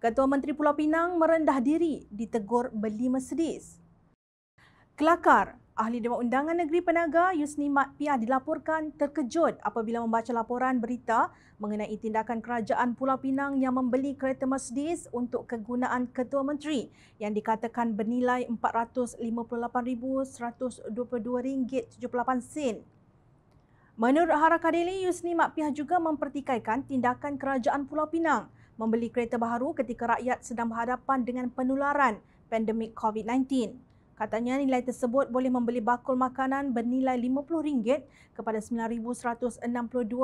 Ketua Menteri Pulau Pinang merendah diri ditegur beli Mercedes. Kelakar, Ahli Dewan Undangan Negeri Penaga Yusni Mat Piah dilaporkan terkejut apabila membaca laporan berita mengenai tindakan kerajaan Pulau Pinang yang membeli kereta Mercedes untuk kegunaan Ketua Menteri yang dikatakan bernilai RM458,122.78. Menurut Harakadili, Yusni Mat Piah juga mempertikaikan tindakan kerajaan Pulau Pinang – membeli kereta baru ketika rakyat sedang berhadapan dengan penularan pandemik COVID-19. Katanya nilai tersebut boleh membeli bakul makanan bernilai RM50 kepada 9,162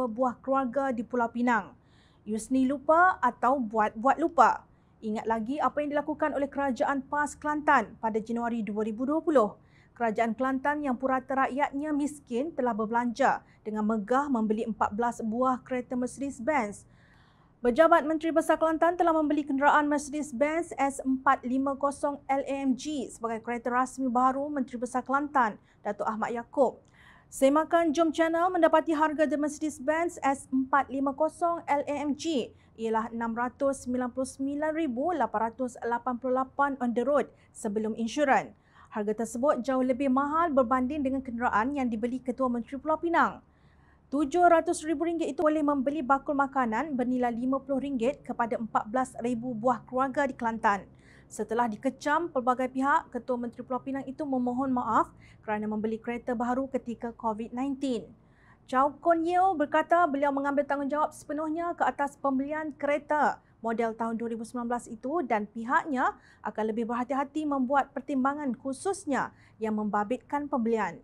buah keluarga di Pulau Pinang. Yusni lupa atau buat-buat lupa. Ingat lagi apa yang dilakukan oleh Kerajaan PAS Kelantan pada Januari 2020. Kerajaan Kelantan yang purata rakyatnya miskin telah berbelanja dengan megah membeli 14 buah kereta Mercedes-Benz Pejabat Menteri Besar Kelantan telah membeli kenderaan Mercedes-Benz S450 LAMG sebagai kereta rasmi baru Menteri Besar Kelantan, Datuk Ahmad Yaakob. Semakan Jom Channel mendapati harga The Mercedes-Benz S450 LAMG ialah RM699,888 on the road sebelum insurans. Harga tersebut jauh lebih mahal berbanding dengan kenderaan yang dibeli Ketua Menteri Pulau Pinang. RM700,000 itu boleh membeli bakul makanan bernilai RM50 kepada 14,000 buah keluarga di Kelantan. Setelah dikecam pelbagai pihak, Ketua Menteri Pulau Pinang itu memohon maaf kerana membeli kereta baru ketika COVID-19. Chow Kon Yeo berkata beliau mengambil tanggungjawab sepenuhnya ke atas pembelian kereta model tahun 2019 itu dan pihaknya akan lebih berhati-hati membuat pertimbangan khususnya yang membabitkan pembelian.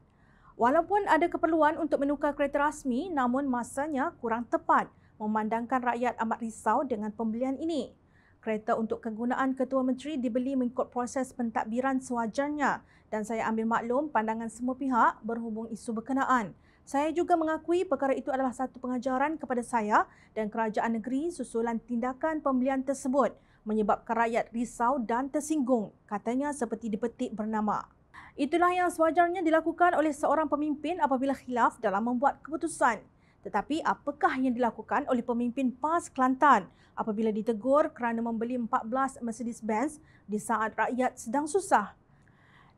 Walaupun ada keperluan untuk menukar kereta rasmi, namun masanya kurang tepat memandangkan rakyat amat risau dengan pembelian ini. Kereta untuk kegunaan Ketua Menteri dibeli mengikut proses pentadbiran sewajarnya dan saya ambil maklum pandangan semua pihak berhubung isu berkenaan. Saya juga mengakui perkara itu adalah satu pengajaran kepada saya dan kerajaan negeri susulan tindakan pembelian tersebut menyebabkan rakyat risau dan tersinggung, katanya seperti dipetik bernama. Itulah yang sewajarnya dilakukan oleh seorang pemimpin apabila khilaf dalam membuat keputusan. Tetapi apakah yang dilakukan oleh pemimpin PAS Kelantan apabila ditegur kerana membeli 14 Mercedes-Benz di saat rakyat sedang susah?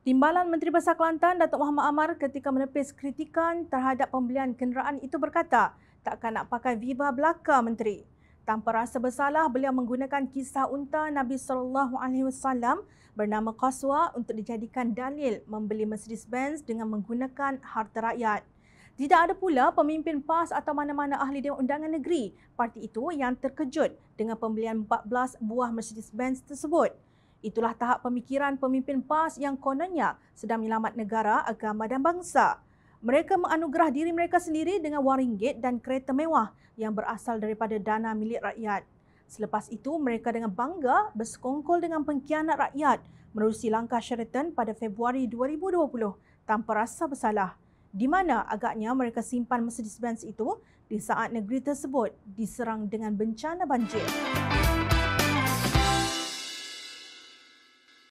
Timbalan Menteri Besar Kelantan Datuk Muhammad Amar ketika menepis kritikan terhadap pembelian kenderaan itu berkata, takkan nak pakai Viva belaka menteri. Tanpa rasa bersalah, beliau menggunakan kisah unta Nabi sallallahu alaihi wasallam bernama Qaswa untuk dijadikan dalil membeli Mercedes-Benz dengan menggunakan harta rakyat. Tidak ada pula pemimpin PAS atau mana-mana ahli Dewan Undangan Negeri parti itu yang terkejut dengan pembelian 14 buah Mercedes-Benz tersebut. Itulah tahap pemikiran pemimpin PAS yang kononnya sedang menyelamat negara, agama dan bangsa. Mereka menganugerah diri mereka sendiri dengan waringgit dan kereta mewah yang berasal daripada dana milik rakyat. Selepas itu, mereka dengan bangga bersekongkol dengan pengkhianat rakyat menerusi langkah Sheraton pada Februari 2020 tanpa rasa bersalah di mana agaknya mereka simpan Mercedes-Benz itu di saat negeri tersebut diserang dengan bencana banjir. Musik